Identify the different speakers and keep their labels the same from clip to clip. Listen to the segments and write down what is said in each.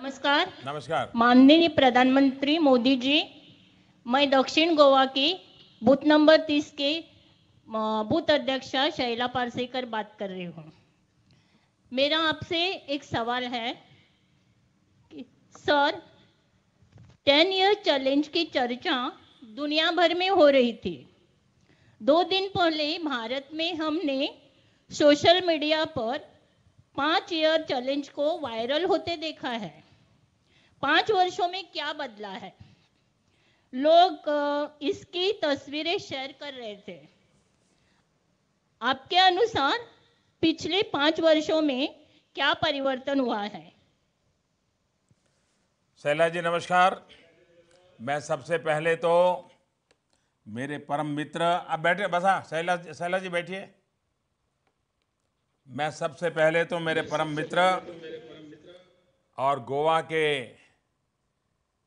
Speaker 1: नमस्कार नमस्कार माननीय प्रधानमंत्री मोदी जी मैं दक्षिण गोवा की बूथ नंबर तीस के बूथ अध्यक्ष शैला पारसेकर बात कर रही हूँ मेरा आपसे एक सवाल है कि सर टेन ईयर चैलेंज की चर्चा दुनिया भर में हो रही थी दो दिन पहले भारत में हमने सोशल मीडिया पर पाँच ईयर चैलेंज को वायरल होते देखा है पांच वर्षों में क्या बदला है लोग इसकी तस्वीरें शेयर कर रहे थे आपके अनुसार पिछले पांच वर्षों में क्या परिवर्तन हुआ है शैला जी नमस्कार मैं सबसे पहले तो मेरे परम मित्र आप बैठे बसा हाँ, शैला शैला जी बैठिए मैं सबसे पहले तो मेरे परम मित्र और गोवा के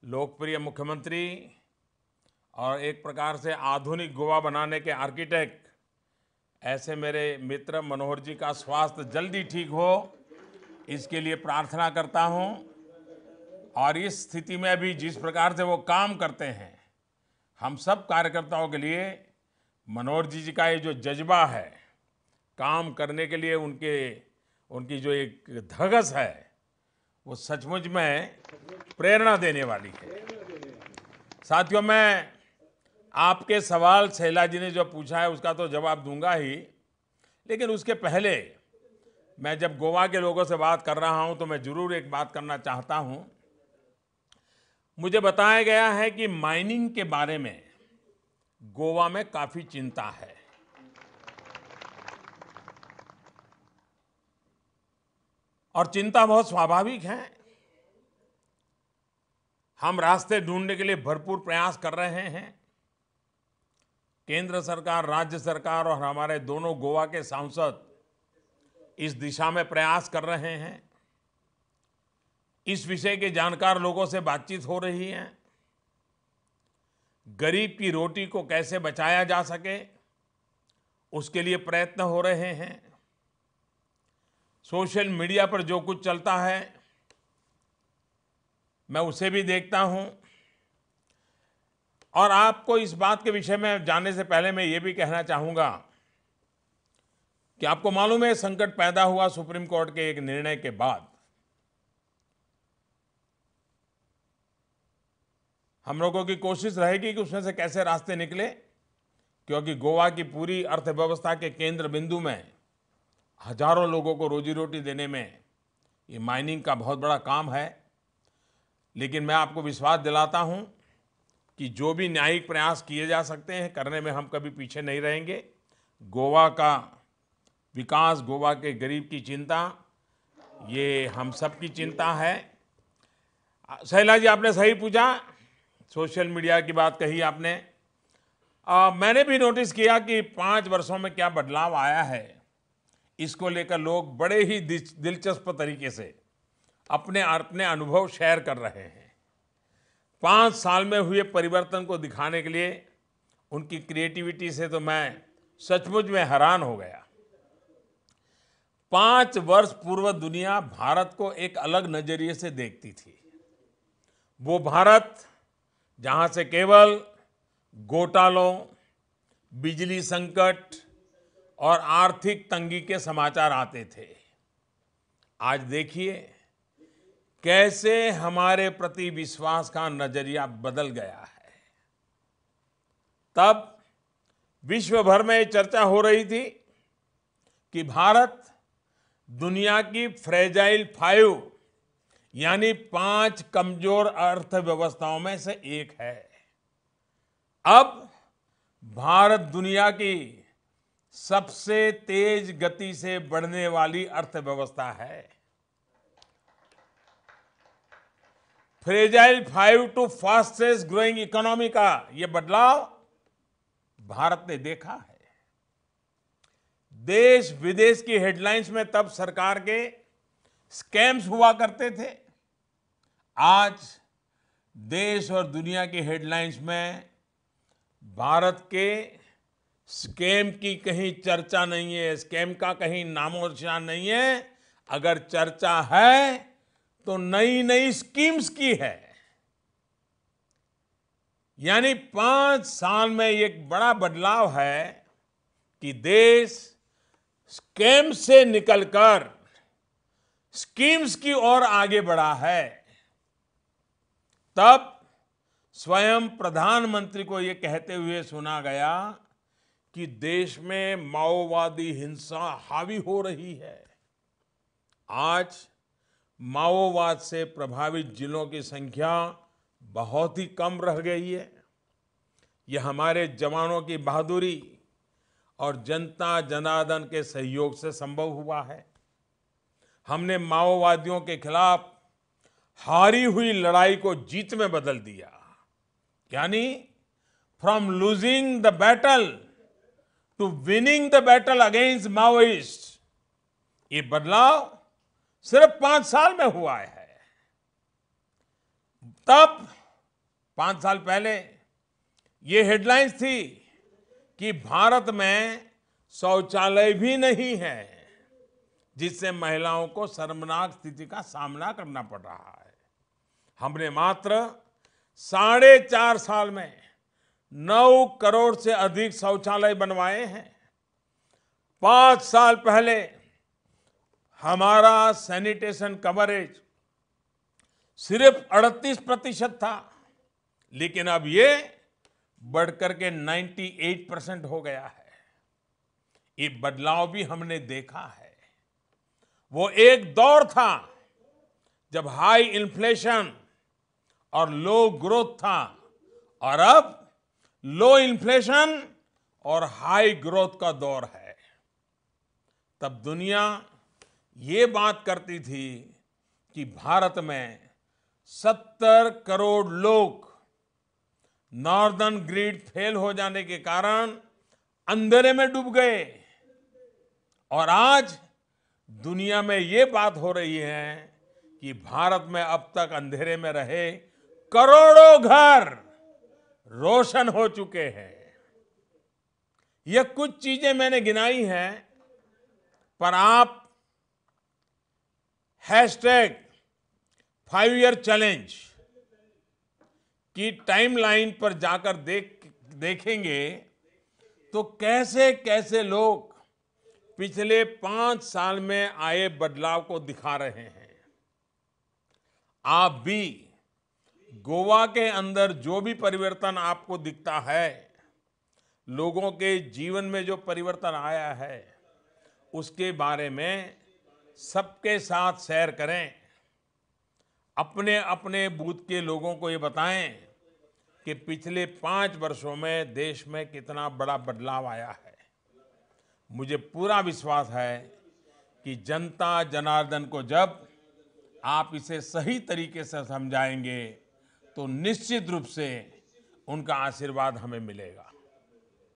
Speaker 1: लोकप्रिय मुख्यमंत्री और एक प्रकार से आधुनिक गोवा बनाने के आर्किटेक्ट ऐसे मेरे मित्र मनोहर जी का स्वास्थ्य जल्दी ठीक हो इसके लिए प्रार्थना करता हूं और इस स्थिति में भी जिस प्रकार से वो काम करते हैं हम सब कार्यकर्ताओं के लिए मनोहर जी जी का ये जो जज्बा है काम करने के लिए उनके उनकी जो एक धगस है वो सचमुच में प्रेरणा देने वाली है साथियों मैं आपके सवाल शैला जी ने जो पूछा है उसका तो जवाब दूंगा ही लेकिन उसके पहले मैं जब गोवा के लोगों से बात कर रहा हूं तो मैं ज़रूर एक बात करना चाहता हूं मुझे बताया गया है कि माइनिंग के बारे में गोवा में काफ़ी चिंता है और चिंता बहुत स्वाभाविक है हम रास्ते ढूंढने के लिए भरपूर प्रयास कर रहे हैं केंद्र सरकार राज्य सरकार और हमारे दोनों गोवा के सांसद इस दिशा में प्रयास कर रहे हैं इस विषय के जानकार लोगों से बातचीत हो रही है गरीब की रोटी को कैसे बचाया जा सके उसके लिए प्रयत्न हो रहे हैं सोशल मीडिया पर जो कुछ चलता है मैं उसे भी देखता हूं और आपको इस बात के विषय में जाने से पहले मैं ये भी कहना चाहूंगा कि आपको मालूम है संकट पैदा हुआ सुप्रीम कोर्ट के एक निर्णय के बाद हम लोगों की कोशिश रहेगी कि उसमें से कैसे रास्ते निकले क्योंकि गोवा की पूरी अर्थव्यवस्था के केंद्र बिंदु में हजारों लोगों को रोजी रोटी देने में ये माइनिंग का बहुत बड़ा काम है लेकिन मैं आपको विश्वास दिलाता हूँ कि जो भी न्यायिक प्रयास किए जा सकते हैं करने में हम कभी पीछे नहीं रहेंगे गोवा का विकास गोवा के गरीब की चिंता ये हम सब की चिंता है शैला जी आपने सही पूछा सोशल मीडिया की बात कही आपने आ, मैंने भी नोटिस किया कि पाँच वर्षों में क्या बदलाव आया है इसको लेकर लोग बड़े ही दिलचस्प तरीके से अपने अपने अनुभव शेयर कर रहे हैं पाँच साल में हुए परिवर्तन को दिखाने के लिए उनकी क्रिएटिविटी से तो मैं सचमुच में हैरान हो गया पाँच वर्ष पूर्व दुनिया भारत को एक अलग नज़रिए से देखती थी वो भारत जहाँ से केवल घोटालों बिजली संकट और आर्थिक तंगी के समाचार आते थे आज देखिए कैसे हमारे प्रति विश्वास का नजरिया बदल गया है तब विश्व भर में चर्चा हो रही थी कि भारत दुनिया की फ्रेजाइल फाइव यानी पांच कमजोर अर्थव्यवस्थाओं में से एक है अब भारत दुनिया की सबसे तेज गति से बढ़ने वाली अर्थव्यवस्था है fragile five to fastest growing economy का यह बदलाव भारत ने देखा है देश विदेश की हेडलाइंस में तब सरकार के स्कैम्स हुआ करते थे आज देश और दुनिया की हेडलाइंस में भारत के स्कैम की कहीं चर्चा नहीं है स्कैम का कहीं नामोशान नहीं है अगर चर्चा है तो नई नई स्कीम्स की है यानी पांच साल में एक बड़ा बदलाव है कि देश स्कैम से निकलकर स्कीम्स की ओर आगे बढ़ा है तब स्वयं प्रधानमंत्री को ये कहते हुए सुना गया कि देश में माओवादी हिंसा हावी हो रही है आज माओवाद से प्रभावित जिलों की संख्या बहुत ही कम रह गई है यह हमारे जवानों की बहादुरी और जनता जनार्दन के सहयोग से संभव हुआ है हमने माओवादियों के खिलाफ हारी हुई लड़ाई को जीत में बदल दिया यानी from losing the battle to winning the battle against Maoist ये बदलाव सिर्फ पांच साल में हुआ है तब पांच साल पहले ये हेडलाइंस थी कि भारत में शौचालय भी नहीं है जिससे महिलाओं को शर्मनाक स्थिति का सामना करना पड़ रहा है हमने मात्र साढ़े चार साल में नौ करोड़ से अधिक शौचालय बनवाए हैं पांच साल पहले हमारा सैनिटेशन कवरेज सिर्फ 38 प्रतिशत था लेकिन अब ये बढ़कर के 98 परसेंट हो गया है ये बदलाव भी हमने देखा है वो एक दौर था जब हाई इन्फ्लेशन और लो ग्रोथ था और अब लो इन्फ्लेशन और हाई ग्रोथ का दौर है तब दुनिया ये बात करती थी कि भारत में 70 करोड़ लोग नॉर्दर्न ग्रिड फेल हो जाने के कारण अंधेरे में डूब गए और आज दुनिया में ये बात हो रही है कि भारत में अब तक अंधेरे में रहे करोड़ों घर रोशन हो चुके हैं यह कुछ चीजें मैंने गिनाई हैं पर आप हैशटैग फाइव ईयर चैलेंज की टाइमलाइन पर जाकर देख देखेंगे तो कैसे कैसे लोग पिछले पांच साल में आए बदलाव को दिखा रहे हैं आप भी गोवा के अंदर जो भी परिवर्तन आपको दिखता है लोगों के जीवन में जो परिवर्तन आया है उसके बारे में सबके साथ शेयर करें अपने अपने बूथ के लोगों को ये बताएं कि पिछले पाँच वर्षों में देश में कितना बड़ा बदलाव आया है मुझे पूरा विश्वास है कि जनता जनार्दन को जब आप इसे सही तरीके से समझाएंगे तो निश्चित रूप से उनका आशीर्वाद हमें मिलेगा